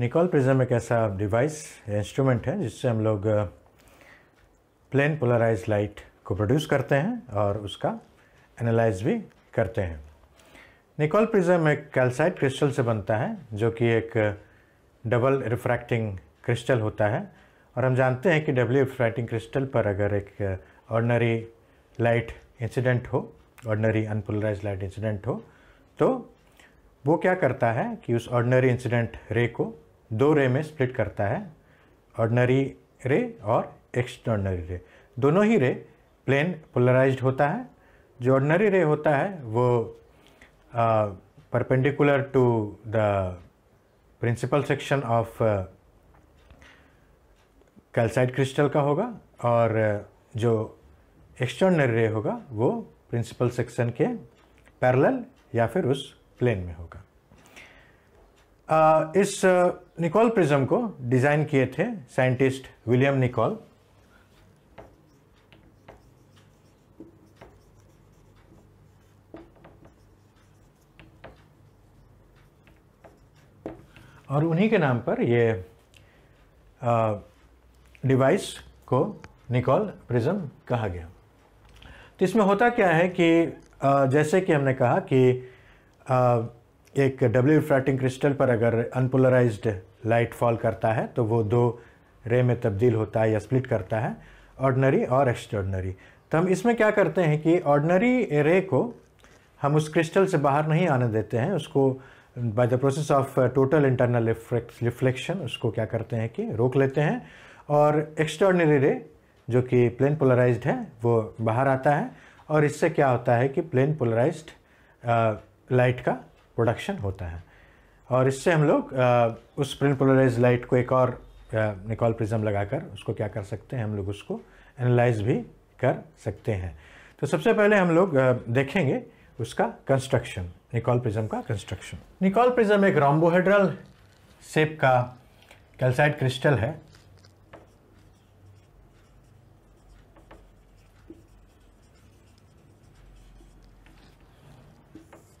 Nicole prism एक ऐसा device instrument है जिससे हम लोग प्लेन पोलराइज लाइट को प्रोड्यूस करते हैं और उसका एनालाइज भी करते हैं निकॉल प्रिज्म एक कैल्साइट क्रिस्टल से बनता है जो कि एक डबल रिफ्रैक्टिंग क्रिस्टल होता है और हम जानते हैं कि डबल रिफ्रैक्टिंग क्रिस्टल पर अगर एक ऑर्डनरी लाइट इंसिडेंट हो ऑर्डनरी अनपोलराइज लाइट इंसिडेंट हो तो वो क्या करता है कि उस ऑर्डनरी इंसिडेंट रे को दो रे में स्प्लिट करता है ऑर्डनरी रे और एक्स्ट्रॉर्डनरी रे दोनों ही रे प्लेन पोलराइज्ड होता है जो ऑर्डनरी रे होता है वो perpendicular to the principal section of calcite crystal का होगा और जो एक्सटर्नल रे होगा वो प्रिंसिपल सेक्शन के पैरेलल या फिर उस प्लेन में होगा इस निकोल प्रिज्म को डिज़ाइन किए थे साइंटिस्ट विलियम निकोल और उन्हीं के नाम पर ये डिवाइस को निकोल प्रिज्म कहा गया तो इसमें होता क्या है कि आ, जैसे कि हमने कहा कि आ, एक डब्ल्यू रिफ्रैक्टिंग क्रिस्टल पर अगर अनपोलराइज लाइट फॉल करता है तो वो दो रे में तब्दील होता है या स्प्लिट करता है ऑर्डनरी और एक्स्ट्रॉर्डनरी तो हम इसमें क्या करते हैं कि ऑर्डनरी रे को हम उस क्रिस्टल से बाहर नहीं आने देते हैं उसको by the process of total internal reflection उसको क्या करते हैं कि रोक लेते हैं और एक्स्ट्रॉर्डनरी रे जो कि प्लेन पोलराइज है वो बाहर आता है और इससे क्या होता है कि प्लेन पोलराइज लाइट का प्रोडक्शन होता है और इससे हम लोग उस प्रिंट पोलराइज लाइट को एक और निकॉल प्रिज्म लगाकर उसको क्या कर सकते हैं हम लोग उसको एनालाइज भी कर सकते हैं तो सबसे पहले हम लोग देखेंगे उसका कंस्ट्रक्शन निकॉल प्रिज्म का कंस्ट्रक्शन निकॉल प्रिज्म एक रॉम्बोहेड्रल सेप का कैल्साइड क्रिस्टल है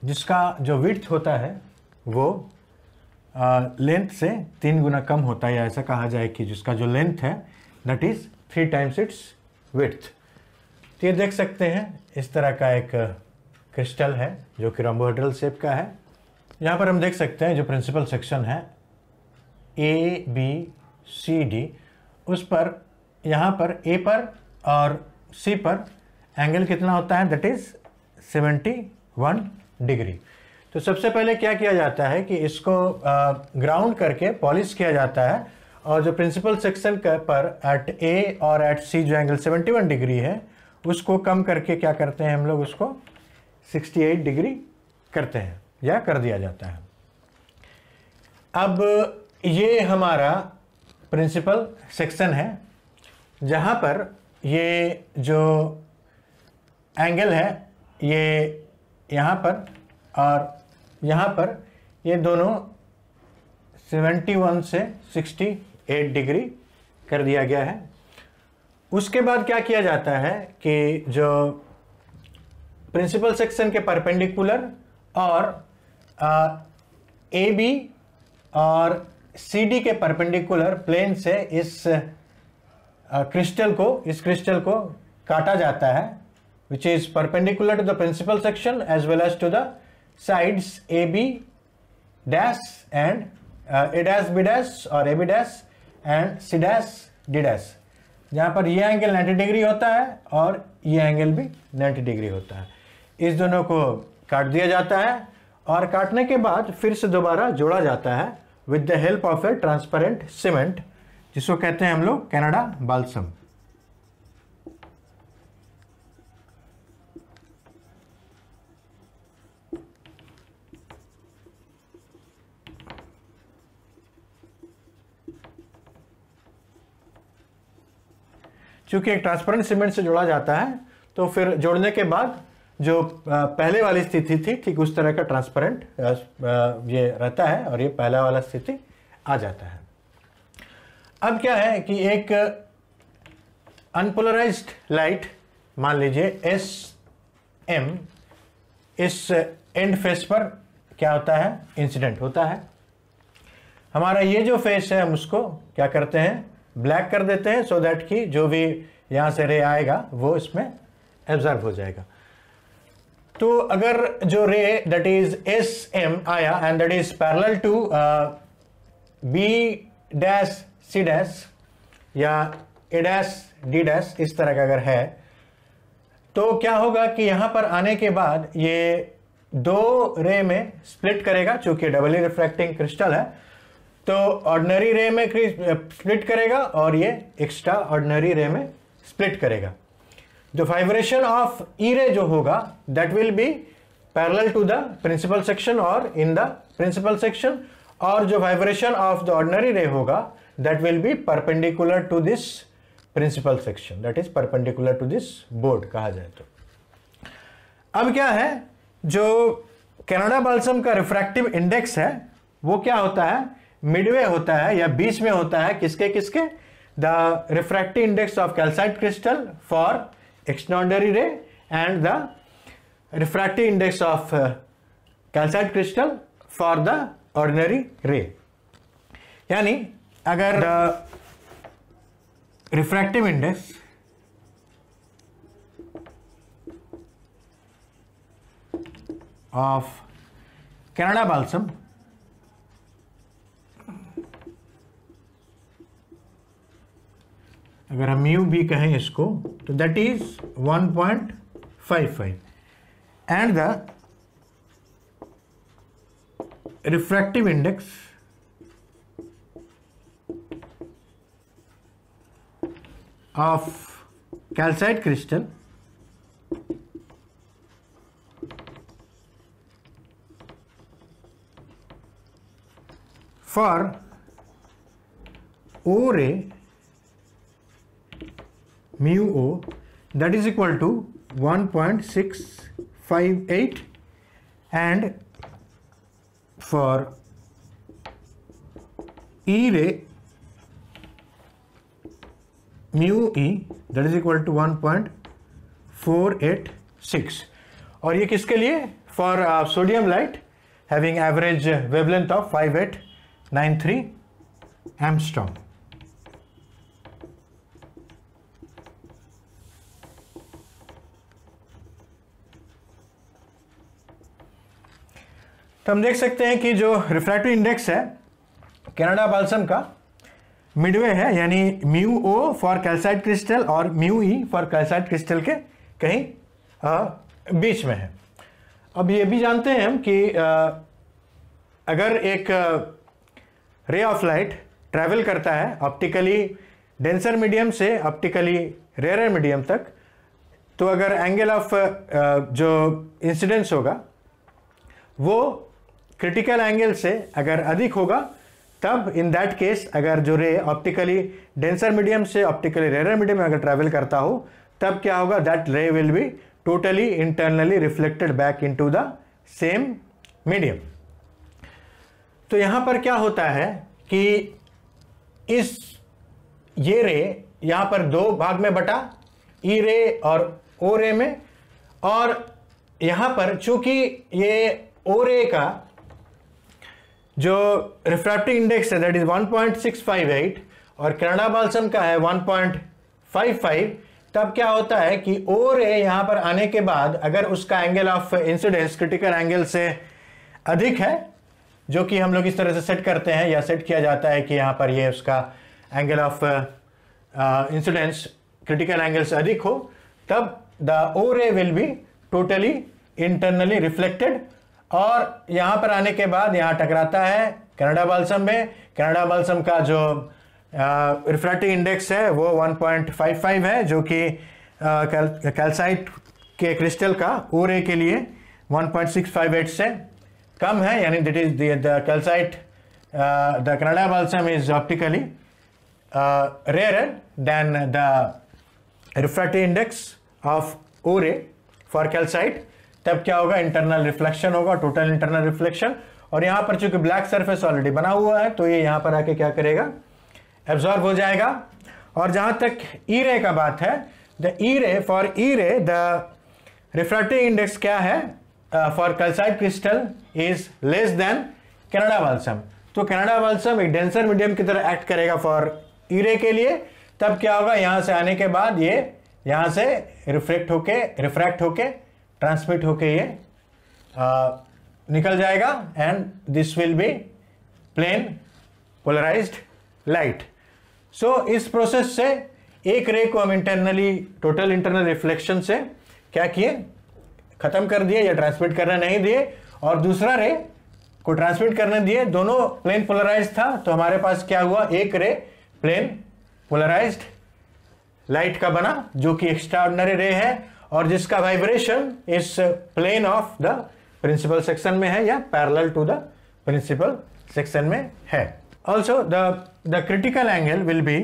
जिसका जो विथ होता है वो लेंथ से तीन गुना कम होता है ऐसा कहा जाए कि जिसका जो लेंथ है that is three times its width तो ये देख सकते हैं इस तरह का एक क्रिस्टल है जो कि रोमोहड्रल शेप का है यहाँ पर हम देख सकते हैं जो प्रिंसिपल सेक्शन है ए बी सी डी उस पर यहाँ पर ए पर और सी पर एंगल कितना होता है that is seventy one degree तो सबसे पहले क्या किया जाता है कि इसको ग्राउंड करके पॉलिश किया जाता है और जो प्रिंसिपल सेक्शन पर एट ए और एट सी जो एंगल 71 डिग्री है उसको कम करके क्या करते हैं हम लोग उसको 68 डिग्री करते हैं या कर दिया जाता है अब ये हमारा प्रिंसिपल सेक्शन है जहाँ पर ये जो एंगल है ये यहाँ पर और यहाँ पर ये दोनों 71 से 68 डिग्री कर दिया गया है उसके बाद क्या किया जाता है कि जो प्रिंसिपल सेक्शन के परपेंडिकुलर और ए बी और सी डी के परपेंडिकुलर प्लेन से इस क्रिस्टल को इस क्रिस्टल को काटा जाता है which is perpendicular to the principal section as well as to the sides AB dash and uh, A dash B dash or AB dash and C dash D dash जहाँ पर ये angle 90 degree होता है और ये angle भी 90 degree होता है इस दोनों को काट दिया जाता है और काटने के बाद फिर से दोबारा जोड़ा जाता है with the help of a transparent cement जिसको कहते हैं हम लोग कैनाडा बालसम चूंकि एक ट्रांसपेरेंट सीमेंट से जोड़ा जाता है तो फिर जोड़ने के बाद जो पहले वाली स्थिति थी ठीक उस तरह का ट्रांसपेरेंट ये रहता है और ये पहला वाला स्थिति आ जाता है अब क्या है कि एक अनपोलराइज लाइट मान लीजिए एस एम इस एंड फेस पर क्या होता है इंसिडेंट होता है हमारा ये जो फेस है हम उसको क्या करते हैं ब्लैक कर देते हैं सो so दैट की जो भी यहाँ से रे आएगा वो इसमें एब्जर्व हो जाएगा तो अगर जो ray that is S M आया and that is parallel to B dash C dash या ए डैश डी डैश इस तरह का अगर है तो क्या होगा कि यहां पर आने के बाद ये दो रे में स्प्लिट करेगा चूंकि डबली रिफ्लेक्टिंग क्रिस्टल है तो ऑर्डनरी रे में स्प्लिट करेगा और ये एक्स्ट्रा ऑर्डनरी रे में स्प्लिट करेगा जो वाइब्रेशन ऑफ ई रे जो होगा that will be parallel to the principal section और इन द प्रिंसिपल सेक्शन और जो vibration of the ordinary ray होगा that will be perpendicular to this principal section that is perpendicular to this board कहा जाए तो अब क्या है जो कैनाडा बाल्सम का रिफ्रैक्टिव इंडेक्स है वो क्या होता है मिडवे होता है या बीच में होता है किसके किसके the refractive index of calcite crystal for extraordinary ray and the refractive index of calcite crystal for the ordinary ray यानी अगर the refractive index of Canada balsam अगर हम यू भी कहें इसको तो that is 1.55 and the refractive index of calcite crystal for O ray mu o that is equal to 1.658 and for e ray mu e that is equal to 1.486 ye kiske liye for uh, sodium light having average wavelength of 5893 angstrom तो हम देख सकते हैं कि जो refractive index है Canada balsam का midway है यानी mu O for calcite crystal और mu E for calcite crystal के कहीं आ, बीच में है अब ये भी जानते हैं हम कि आ, अगर एक रे ऑफ लाइट ट्रैवल करता है ऑप्टिकली डेंसर मीडियम से ऑप्टिकली रेयर मीडियम तक तो अगर एंगल ऑफ जो इंसिडेंस होगा वो क्रिटिकल एंगल से अगर अधिक होगा तब इन दैट केस अगर जो रे ऑप्टिकली डेंसर मीडियम से ऑप्टिकली रेयर मीडियम में अगर ट्रैवल करता हो तब क्या होगा that ray will be totally internally reflected back into the same medium तो यहाँ पर क्या होता है कि इस ये रे यहाँ पर दो भाग में बटा ई रे और ओ रे में और यहाँ पर चूंकि ये ओ रे का जो रिफ्रैक्टिव इंडेक्स है दैट इज 1.658 और कनाडा बालसम का है 1.55 तब क्या होता है कि ओ रे यहाँ पर आने के बाद अगर उसका angle of incidence critical angle से अधिक है जो कि हम लोग इस तरह से सेट करते हैं या सेट किया जाता है कि यहाँ पर ये यह उसका angle of incidence critical angle से अधिक हो तब the O ray will be totally internally reflected और यहाँ पर आने के बाद यहाँ टकराता है कनाडा बालसम में कनाडा बालसम का जो रिफ्रैक्टिव इंडेक्स है वो 1.55 है जो कि कैल्साइट के क्रिस्टल का ओरे के लिए 1.658 से कम है यानी that is the calcite the Canada balsam is optically rare than the refractive index of O ray for calcite तब क्या होगा इंटरनल रिफ्लेक्शन होगा टोटल इंटरनल रिफ्लेक्शन और यहां पर चूंकि ब्लैक सरफेस ऑलरेडी बना हुआ है तो ये यहां पर आके क्या करेगा एब्जॉर्ब हो जाएगा और जहां तक ई e रे का बात है द ई रे for E ray the refractive index क्या है for calcite crystal is less than Canada balsam तो कैनाडा वाल्सम एक डेंसर मीडियम की तरह एक्ट करेगा फॉर ई रे के लिए तब क्या होगा यहां से आने के बाद ये यहां से रिफ्लेक्ट होके रिफ्रैक्ट होके ट्रांसमिट होके ये आ, निकल जाएगा and this will be plane polarised light so इस प्रोसेस से एक रे को हम इंटरनली टोटल इंटरनल रिफ्लेक्शन से क्या किए खत्म कर दिए या ट्रांसमिट करने नहीं दिए और दूसरा रे को ट्रांसमिट करने दिए दोनों प्लेन पोलराइज था तो हमारे पास क्या हुआ एक रे प्लेन पोलराइज्ड लाइट का बना जो कि एक्स्ट्रा ऑर्डनरी रे है और जिसका वाइब्रेशन इस plane of the principal section में है या parallel to the principal section में है also the the critical angle will be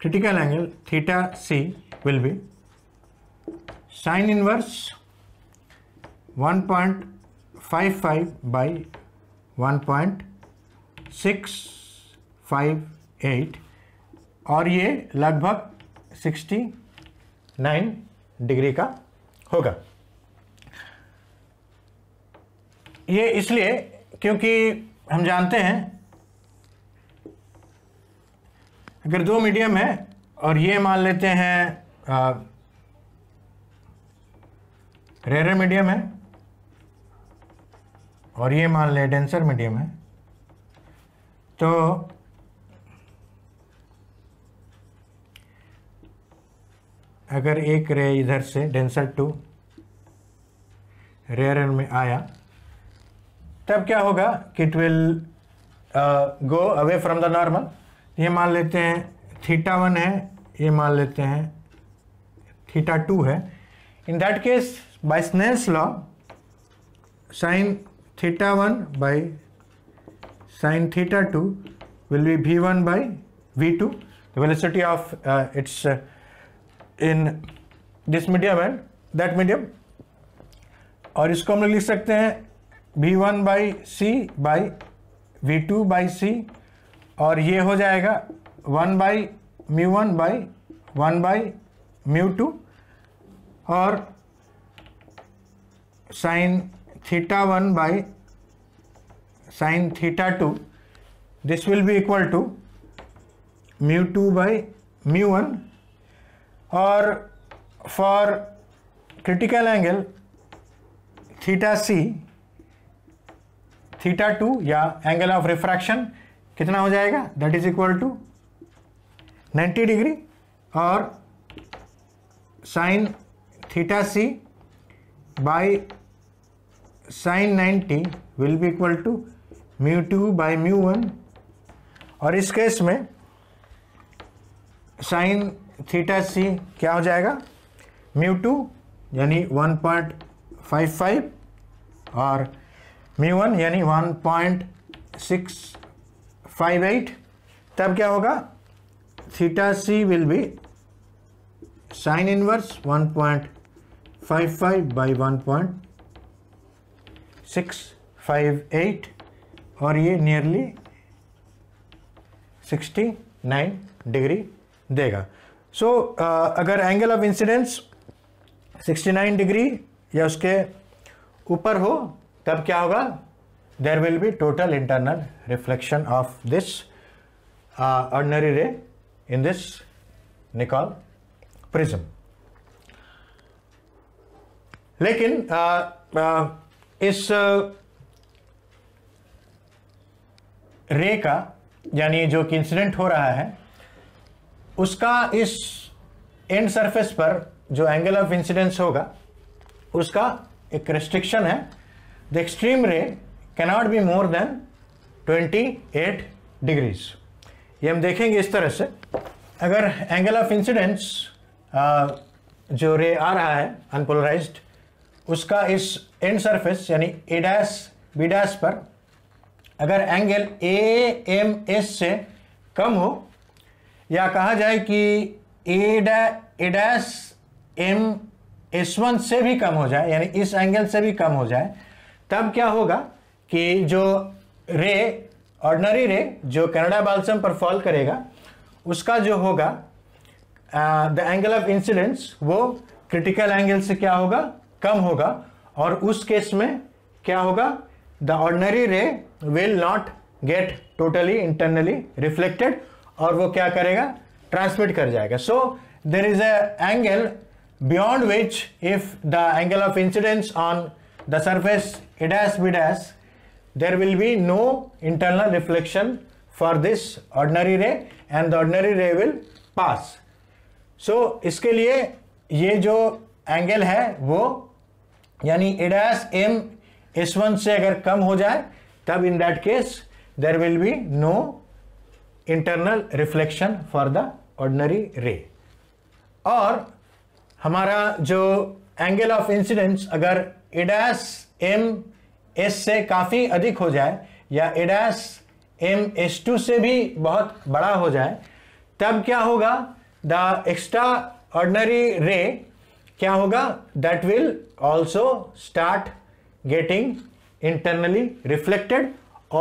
critical angle theta C will be sine inverse 1.55 five eight और ये लगभग सिक्सटी नाइन डिग्री का होगा ये इसलिए क्योंकि हम जानते हैं अगर दो मीडियम है और ये मान लेते हैं रेयर मीडियम है और ये मान ले डेंसर मीडियम है तो अगर एक रे इधर से डेंसर टू रेयर में आया तब क्या होगा कि it will go away from the normal ये मान लेते हैं थीटा वन है ये मान लेते हैं थीटा टू है in that case by Snell's law sine theta one by sine theta two will be V one by V two of of uh, it's in this medium and that medium और इसको हम लोग लिख सकते हैं V one by C by V two by C और ये हो जाएगा one by mu one by one by mu two और sine theta one by sine theta to this will be equal to mu two by mu one और for critical angle theta C theta two या angle of refraction कितना हो जाएगा that is equal to 90 degree और sine theta C by sine 90 will be equal to mu two by mu one और इस case में sign theta सी क्या हो जाएगा म्यू टू यानी वन पॉइंट फाइव फाइव और म्यू वन यानी one point six five eight तब क्या होगा theta C will be sine inverse one point five five by one point six five eight और ये नियरली सिक्सटी नाइन डिग्री देगा so so, uh, अगर angle of incidence 69 degree या उसके ऊपर हो तब क्या होगा there will be total internal reflection of this ordinary ray in this Nicol prism लेकिन uh, uh, इस रे uh, का यानी जो कि इंसिडेंट हो रहा है उसका इस एंड सरफेस पर जो एंगल ऑफ इंसिडेंस होगा उसका एक रिस्ट्रिक्शन है the extreme ray cannot be more than 28 degrees ये हम देखेंगे इस तरह से अगर एंगल ऑफ इंसिडेंस जो रे आ रहा है अनपोलराइज्ड उसका इस एंड सरफेस यानी ए डैश बी डैश पर अगर एंगल ए एम एस से कम हो या कहा जाए कि A dash M S one से भी कम हो जाए यानी इस एंगल से भी कम हो जाए तब क्या होगा कि जो रे ऑर्डनरी रे जो कनाडा बालसम पर फॉल करेगा उसका जो होगा द एंगल ऑफ इंसिडेंस वो क्रिटिकल एंगल से क्या होगा कम होगा और उस केस में क्या होगा the ordinary ray will not get totally internally reflected और वो क्या करेगा ट्रांसमिट कर जाएगा so there is a angle beyond which if the angle of incidence on the surface इडैस विडैस there will be no internal reflection for this ordinary ray and the ordinary ray will pass so इसके लिए ये जो angle है वो यानी इडैस M S one से अगर कम हो जाए तब in that case there will be no internal reflection for the ordinary ray और हमारा जो एंगल ऑफ इंसिडेंस अगर एडैस एम एस से काफ़ी अधिक हो जाए या एडैस एम एस टू से भी बहुत बड़ा हो जाए तब क्या होगा द एक्स्ट्रा ऑर्डनरी रे क्या होगा that will also start getting internally reflected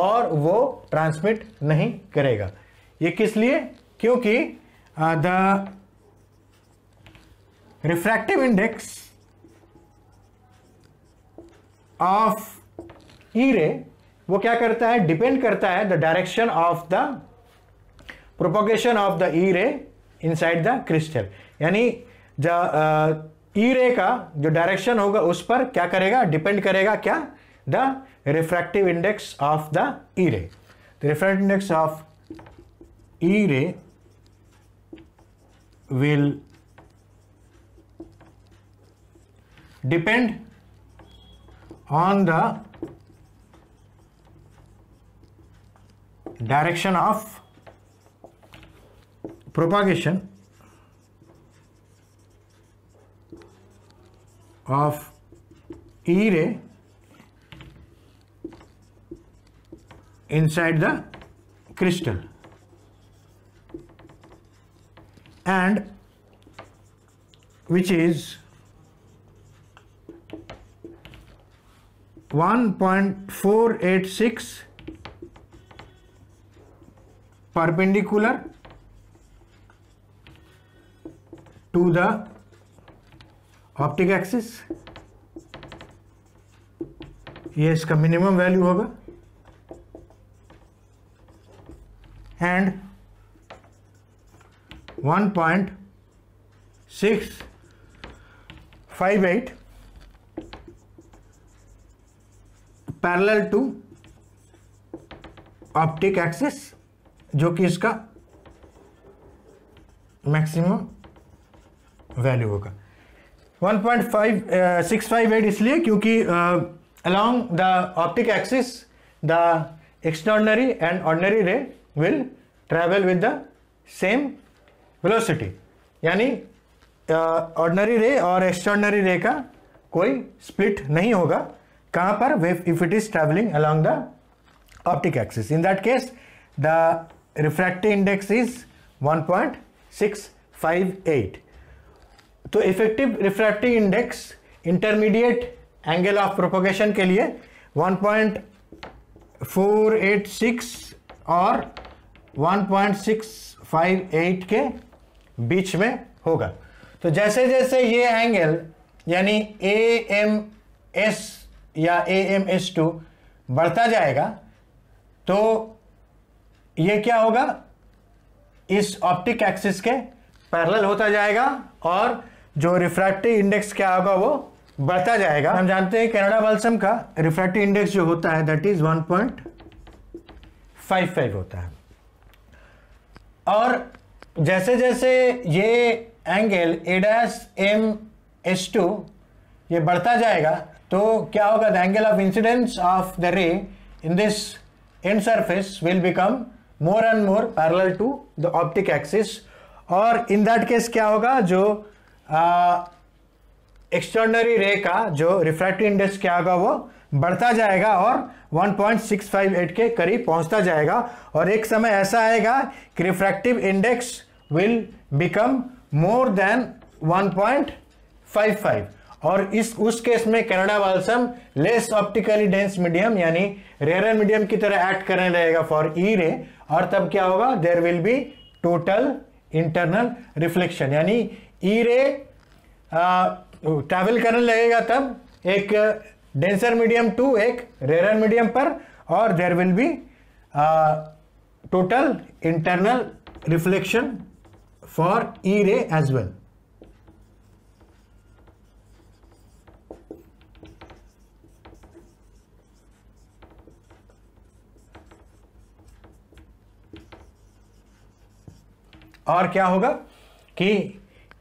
और वो ट्रांसमिट नहीं करेगा ये किस लिए क्योंकि the refractive index of E ray वो क्या करता है डिपेंड करता है the direction of the propagation of the E ray inside the crystal यानी ई रे e का जो डायरेक्शन होगा उस पर क्या करेगा डिपेंड करेगा क्या the refractive index of the E ray the refractive index of E ray will depend on the direction of propagation of E ray inside the crystal. and which is 1.486 perpendicular to the optic axis ये इसका minimum value होगा and one point six five eight parallel to optic axis जो कि इसका maximum value होगा one point five five six eight इसलिए क्योंकि along the optic axis the extra and ordinary ray will travel with the same velocity यानी ordinary ray और extraordinary रे का कोई स्प्लिट नहीं होगा कहाँ पर wave if it is travelling along the optic axis in that case the refractive index is 1.658 तो effective refractive index intermediate angle of propagation के लिए 1.486 और 1.658 के बीच में होगा तो जैसे जैसे ये एंगल यानी ए एम एस या ए एम एस टू बढ़ता जाएगा तो ये क्या होगा इस ऑप्टिक एक्सिस के पैरेलल होता जाएगा और जो रिफ्रैक्टिव इंडेक्स क्या होगा वो बढ़ता जाएगा हम जानते हैं कनाडा बल्सम का रिफ्रैक्टिव इंडेक्स जो होता है दैट इज 1.55 होता है और जैसे जैसे ये angle A dash M S two ये बढ़ता जाएगा तो क्या होगा the angle of incidence of the ray in this end surface will become more and more parallel to the optic axis और इन दैट केस क्या होगा जो एक्सटर्नरी रे का जो रिफ्रैक्टिव इंडेक्स क्या होगा वो बढ़ता जाएगा और 1.658 के करीब पहुंचता जाएगा और एक समय ऐसा आएगा कि refractive index will become more than 1.55 और इस उस केस में Canada balsam less optically dense medium यानी रेयर मीडियम की तरह एक्ट करने लगेगा फॉर ई रे और तब क्या होगा there will be total internal reflection यानी ई रे ट्रेवल करने लगेगा तब एक डेंसर मीडियम टू एक रेरर मीडियम पर और there will be total internal reflection for E ray as well और क्या होगा कि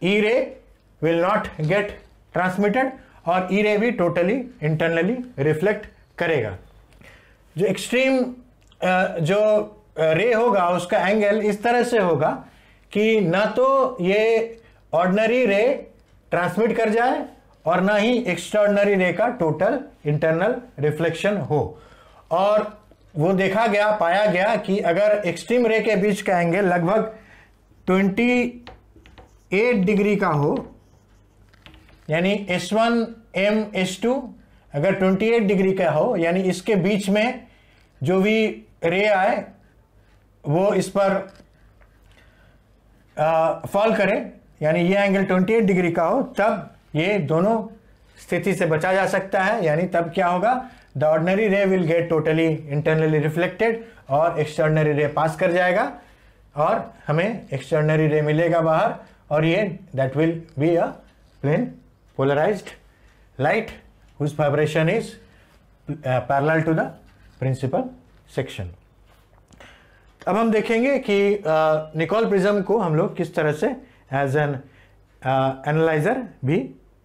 ई ray will not gate transmitted और ई e रे भी टोटली इंटरनली रिफ्लेक्ट करेगा जो एक्सट्रीम जो रे होगा उसका एंगल इस तरह से होगा कि ना तो ये ऑर्डनरी रे ट्रांसमिट कर जाए और ना ही एक्स्ट्राऑर्डनरी रे का टोटल इंटरनल रिफ्लेक्शन हो और वो देखा गया पाया गया कि अगर एक्सट्रीम रे के बीच का एंगल लगभग 28 डिग्री का हो यानी S1 एम एस टू अगर 28 डिग्री का हो यानी इसके बीच में जो भी रे आए वो इस पर फॉल करे यानी ये एंगल 28 डिग्री का हो तब ये दोनों स्थिति से बचा जा सकता है यानी तब क्या होगा the ordinary ray will get totally internally reflected और एक्सटर्नरी रे पास कर जाएगा और हमें एक्सटर्नरी रे मिलेगा बाहर और ये that will be a plane polarised light whose vibration is uh, parallel to the principal section. अब हम देखेंगे कि निकोल uh, प्रिज्म को हम लोग किस तरह से एज एन एनालाइजर भी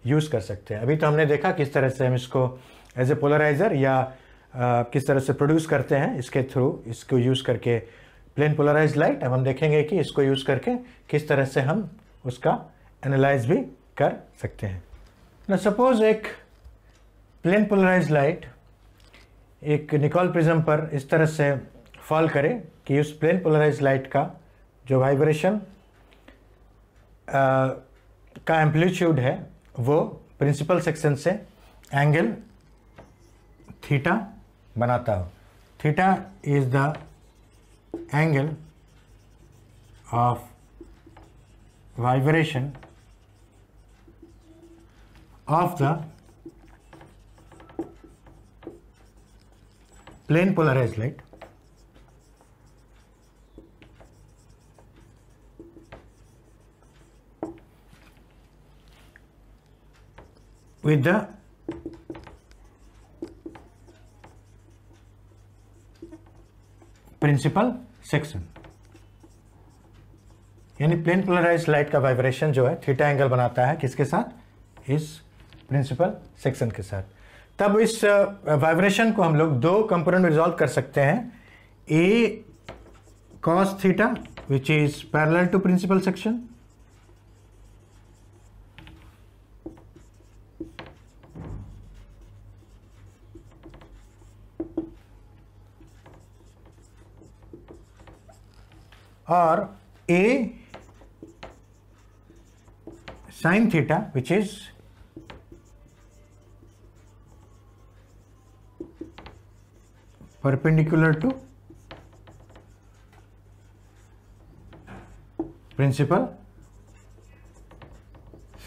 यूज़ कर सकते हैं अभी तो हमने देखा किस तरह से हम इसको एज ए पोलराइज़र या आ, uh, किस तरह से प्रोड्यूस करते हैं इसके थ्रू इसको यूज़ करके प्लेन पोलराइज लाइट अब हम देखेंगे कि इसको यूज़ करके किस तरह से हम उसका एनालाइज भी कर सकते हैं Now suppose एक प्लेन पोलराइज लाइट एक निकॉल प्रिज्म पर इस तरह से फॉल करे कि उस प्लेन पोलराइज लाइट का जो वाइब्रेशन का एम्पलीट्यूड है वो प्रिंसिपल सेक्शन से एंगल थीटा बनाता हो theta is the angle of vibration of the plane polarized light with the principal section यानी प्लेन पोलराइज लाइट का वाइब्रेशन जो है थीटा एंगल बनाता है किसके साथ इस प्रिंसिपल सेक्शन के साथ तब इस वाइब्रेशन को हम लोग दो कंपोनेंट में रिजॉल्व कर सकते हैं A cos theta which is parallel to principal section और A sine theta which is perpendicular to principal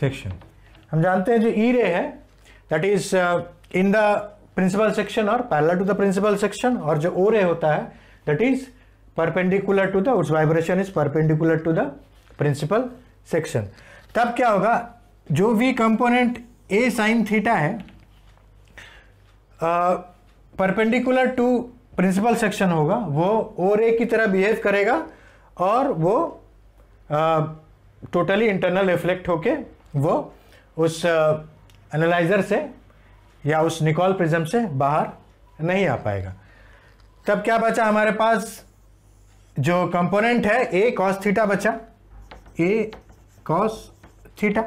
section हम जानते हैं जो ई e रे है that is in the principal section और parallel to the principal section और जो O ray होता है that is perpendicular to the उस vibration is perpendicular to the principal section तब क्या होगा जो भी कंपोनेंट ए साइन थीटा है uh, perpendicular to principal section होगा वो ओ रे की तरह बिहेव करेगा और वो टोटली इंटरनल रिफ्लेक्ट होके वो उस एनालाइज़र से या उस निकॉल प्रिज्म से बाहर नहीं आ पाएगा तब क्या बचा हमारे पास जो कंपोनेंट है ए कॉस थीटा बचा ए कॉस थीटा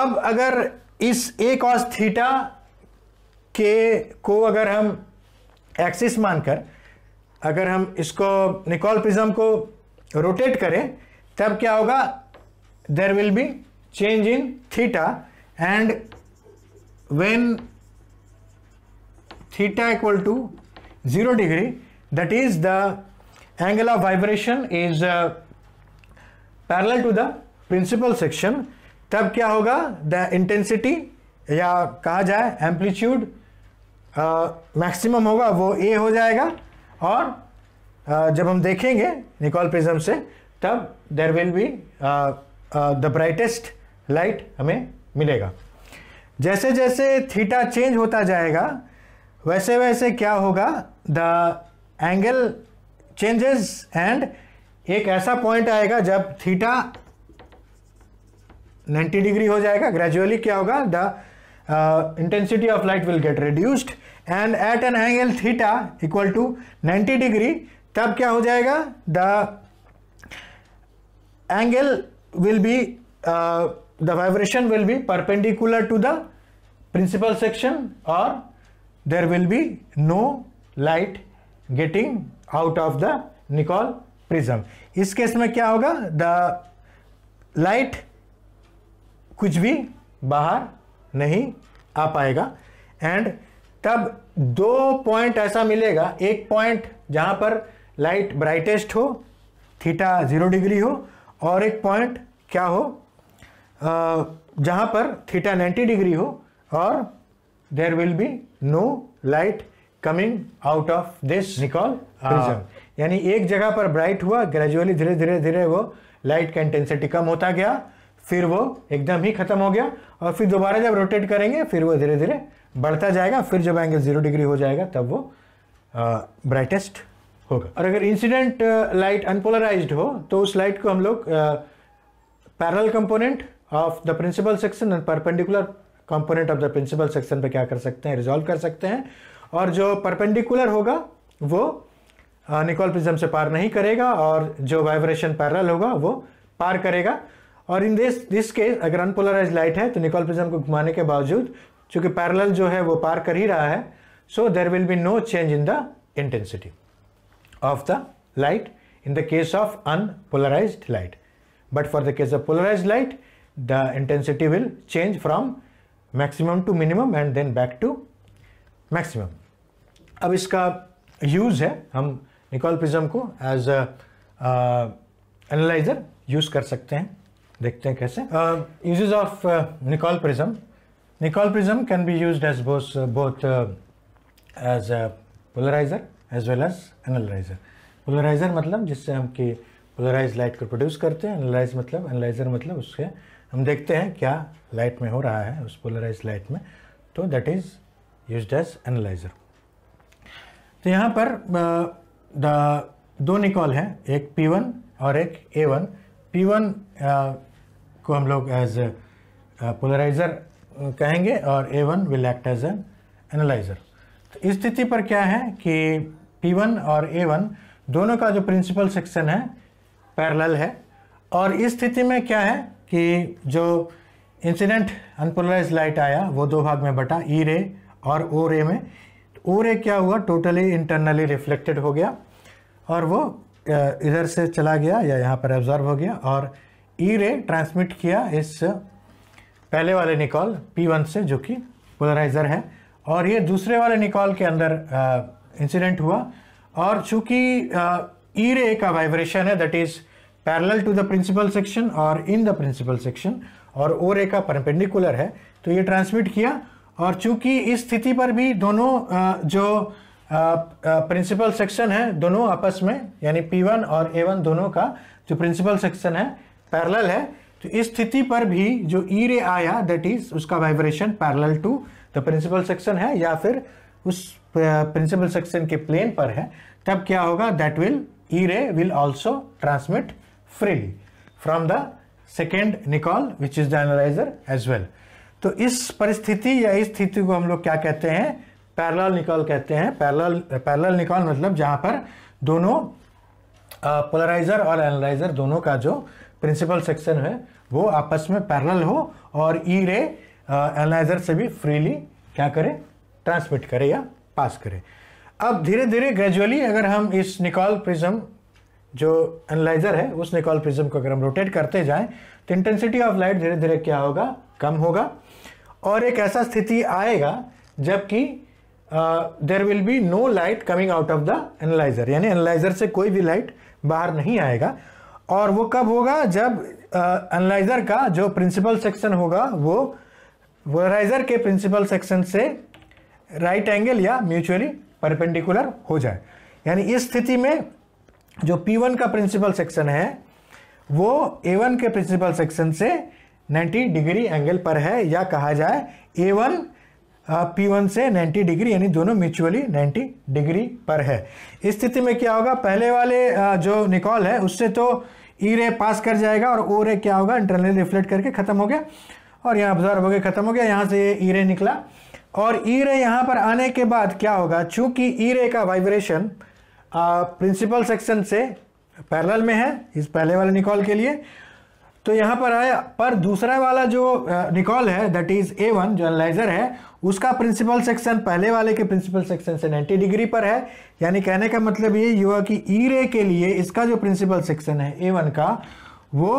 अब अगर इस ए कॉस थीटा के को अगर हम एक्सिस मानकर अगर हम इसको निकोल प्रिज्म को रोटेट करें तब क्या होगा there will be change in theta and when theta equal to zero degree that is the angle of vibration is parallel to the principal section तब क्या होगा द इंटेंसिटी या कहा जाए एम्पलीट्यूड मैक्सिमम होगा वो ए हो जाएगा और uh, जब हम देखेंगे निकोल प्रिज्म से तब there will be the brightest light हमें मिलेगा जैसे जैसे थीटा चेंज होता जाएगा वैसे वैसे क्या होगा द एंगल चेंजेस एंड एक ऐसा पॉइंट आएगा जब थीटा 90 डिग्री हो जाएगा ग्रेजुअली क्या होगा the intensity of light will get reduced and at an angle theta equal to 90 degree तब क्या हो जाएगा the angle will be the vibration will be perpendicular to the principal section और there will be no light getting out of the Nicol prism इस case में क्या होगा the light कुछ भी बाहर नहीं आ पाएगा एंड तब दो पॉइंट ऐसा मिलेगा एक पॉइंट जहाँ पर लाइट ब्राइटेस्ट हो थीटा जीरो डिग्री हो और एक पॉइंट क्या हो जहाँ पर थीटा नाइन्टी डिग्री हो और there will be no light coming out of this Nicol prism यानी एक जगह पर ब्राइट हुआ ग्रेजुअली धीरे धीरे धीरे वो लाइट का इंटेंसिटी कम होता गया फिर वो एकदम ही खत्म हो गया और फिर दोबारा जब रोटेट करेंगे फिर वो धीरे धीरे बढ़ता जाएगा फिर जब एंगल जीरो डिग्री हो जाएगा तब वो ब्राइटेस्ट होगा और अगर इंसिडेंट लाइट अनपोलराइज्ड हो तो उस लाइट को हम लोग parallel component of the principal section and perpendicular component of the principal section पे क्या कर सकते हैं रिजॉल्व कर सकते हैं और जो परपेंडिकुलर होगा वो निकोल प्रिज्म से पार नहीं करेगा और जो वाइब्रेशन पैरल होगा वो पार करेगा और इन दिस दिस केस अगर अनपोलराइज लाइट है तो निकोल प्रिज्म को घुमाने के बावजूद चूंकि पैरल जो है वो पार कर ही रहा है so there will be no change in the intensity of the light in the case of unpolarise light but for the case of polarise light the intensity will change from maximum to minimum and then back to maximum अब इसका use है हम Nicol पिज्म को as analyser use कर सकते हैं देखते हैं कैसे uses of Nicol prism Nicol prism can be used as both, uh, both uh, as a polarizer as well as analyzer. Polarizer मतलब जिससे हम कि polarized light को produce करते हैं Analyzer मतलब analyzer मतलब उसके हम देखते हैं क्या light में हो रहा है उस polarized light में तो that is used as analyzer. तो यहाँ पर the दो निकॉल हैं एक P1 और एक A1 P1 uh, को हम लोग एज polarizer कहेंगे और A one will act as an analyser तो इस स्थिति पर क्या है कि पी वन और ए वन दोनों का जो प्रिंसिपल सेक्शन है पैरेलल है और इस स्थिति में क्या है कि जो इंसिडेंट अनपोलराइज लाइट आया वो दो भाग में बटा ई e रे और ओ रे में ओ रे क्या हुआ टोटली इंटरनली रिफ्लेक्टेड हो गया और वो इधर से चला गया या यहाँ पर एब्जॉर्व हो गया और ई रे ट्रांसमिट किया इस पहले वाले निकॉल P1 से जो कि पोलराइज़र है और ये दूसरे वाले निकॉल के अंदर इंसिडेंट हुआ और चूँकि ई रे e का वाइब्रेशन है that is parallel to the principal section और इन द प्रिंसिपल सेक्शन और ओ रे का परपेंडिकुलर है तो ये ट्रांसमिट किया और चूँकि इस स्थिति पर भी दोनों जो प्रिंसिपल सेक्शन है दोनों आपस में यानी P1 और A1 दोनों का जो प्रिंसिपल सेक्शन है पैरेलल है तो इस स्थिति पर भी जो ई रे आया दैट इज उसका vibration parallel to the principal section है या फिर उस प्रिंसिपल सेक्शन के प्लेन पर है तब क्या होगा that will E ray will also transmit freely from the second Nicol which is the analyser as well तो इस परिस्थिति या इस स्थिति को हम लोग क्या कहते हैं पैरल निकॉल कहते हैं पैरल पैरल निकॉल मतलब जहां पर दोनों पोलराइजर और एनालाइजर दोनों का जो प्रिंसिपल सेक्शन है वो आपस में पैरल हो और ई रे एनालाइजर से भी फ्रीली क्या करें ट्रांसमिट करें या पास करे अब धीरे धीरे ग्रेजुअली अगर हम इस निकॉल प्रिज्म जो एनालाइजर है उस निकॉल प्रिज्म को अगर हम रोटेट करते जाएं तो इंटेंसिटी ऑफ लाइट धीरे धीरे क्या होगा कम होगा और एक ऐसा स्थिति आएगा जबकि there will be no light coming out of the analyser यानी एनालाइजर से कोई भी लाइट बाहर नहीं आएगा और वो कब होगा जब एनालाइजर का जो प्रिंसिपल सेक्शन होगा वो पोलराइजर के प्रिंसिपल सेक्शन से राइट एंगल या म्यूचुअली परपेंडिकुलर हो जाए यानी इस स्थिति में जो P1 का प्रिंसिपल सेक्शन है वो A1 के प्रिंसिपल सेक्शन से 90 डिग्री एंगल पर है या कहा जाए A1 हाँ, P1 से 90 डिग्री यानी दोनों म्यूचुअली 90 डिग्री पर है इस स्थिति में क्या होगा पहले वाले जो निकॉल है उससे तो ई रे पास कर जाएगा और ओ रे क्या होगा इंटरनली रिफ्लेक्ट करके खत्म हो गया और यहाँ ऑब्जर्व हो गया खत्म हो गया यहाँ से ये ई e रे निकला और ई e रे यहाँ पर आने के बाद क्या होगा चूंकि ई e रे का वाइब्रेशन प्रिंसिपल सेक्शन से पैरल में है इस पहले वाले निकॉल के लिए तो यहाँ पर है पर दूसरा वाला जो निकॉल है दैट इज ए वन जो एनालाइजर है उसका प्रिंसिपल सेक्शन पहले वाले के प्रिंसिपल सेक्शन से 90 डिग्री पर है यानी कहने का मतलब ये हुआ कि ई e रे के लिए इसका जो प्रिंसिपल सेक्शन है ए वन का वो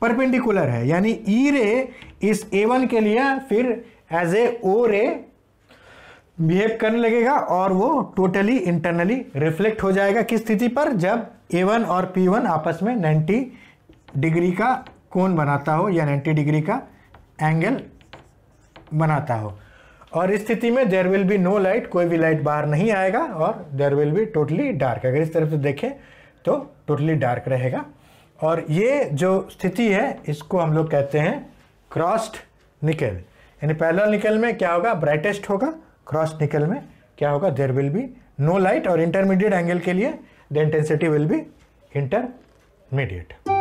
परपेंडिकुलर है यानी ई e रे इस ए वन के लिए फिर एज ए ओ रे बिहेव करने लगेगा और वो टोटली इंटरनली रिफ्लेक्ट हो जाएगा किस स्थिति पर जब ए वन और पी वन आपस में 90 डिग्री का कोण बनाता हो या 90 डिग्री का एंगल बनाता हो और इस स्थिति में there will be no light कोई भी लाइट बाहर नहीं आएगा और there will be totally dark अगर इस तरफ से देखें तो टोटली डार्क रहेगा और ये जो स्थिति है इसको हम लोग कहते हैं क्रॉस्ड निकल यानी पहला निकल में क्या होगा ब्राइटेस्ट होगा क्रॉस निकल में क्या होगा there will be no light और इंटरमीडिएट एंगल के लिए the intensity will be intermediate